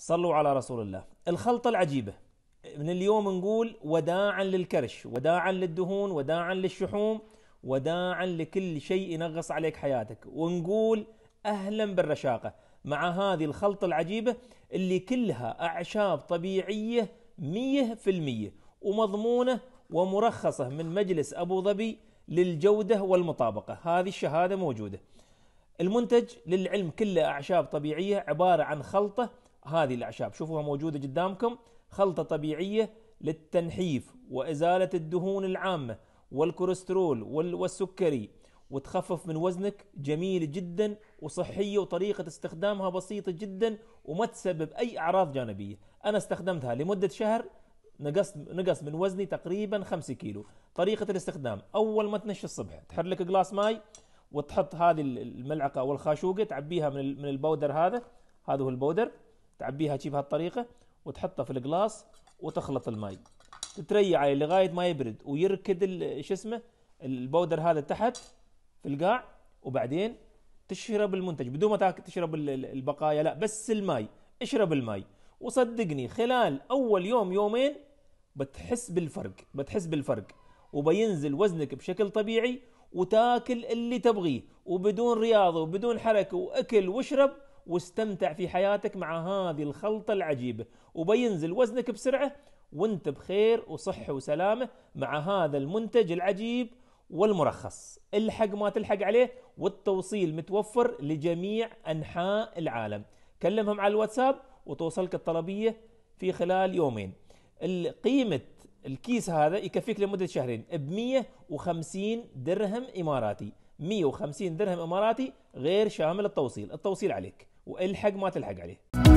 صلوا على رسول الله الخلطة العجيبة من اليوم نقول وداعا للكرش وداعا للدهون وداعا للشحوم وداعا لكل شيء ينغص عليك حياتك ونقول أهلا بالرشاقة مع هذه الخلطة العجيبة اللي كلها أعشاب طبيعية مية في المية ومضمونة ومرخصة من مجلس أبو ظبي للجودة والمطابقة هذه الشهادة موجودة المنتج للعلم كله أعشاب طبيعية عبارة عن خلطة هذه الأعشاب شوفوها موجودة قدامكم خلطة طبيعية للتنحيف وإزالة الدهون العامة والكوليسترول والسكري وتخفف من وزنك جميل جدا وصحية وطريقة استخدامها بسيطة جدا وما تسبب أي أعراض جانبية أنا استخدمتها لمدة شهر نقص نقص من وزني تقريبا 5 كيلو طريقة الاستخدام أول ما تنشي الصبح تحر لك قلاص ماي وتحط هذه الملعقة والخاشوقة تعبيها من البودر هذا هذا هو البودر تعبيها شي بهالطريقة وتحطها في الجلاس وتخلط الماي تتريع عليه لغاية ما يبرد ويركد شو اسمه البودر هذا تحت في القاع وبعدين تشرب المنتج بدون ما تشرب البقايا لا بس الماي اشرب الماي وصدقني خلال اول يوم يومين بتحس بالفرق بتحس بالفرق وبينزل وزنك بشكل طبيعي وتاكل اللي تبغيه وبدون رياضه وبدون حركه واكل واشرب واستمتع في حياتك مع هذه الخلطة العجيبة وبينزل وزنك بسرعة وانت بخير وصحة وسلامة مع هذا المنتج العجيب والمرخص الحق ما تلحق عليه والتوصيل متوفر لجميع أنحاء العالم كلمهم على الواتساب وتوصلك الطلبية في خلال يومين قيمة الكيس هذا يكفيك لمدة شهرين ب 150 درهم إماراتي 150 درهم اماراتي غير شامل التوصيل التوصيل عليك والحق ما تلحق عليه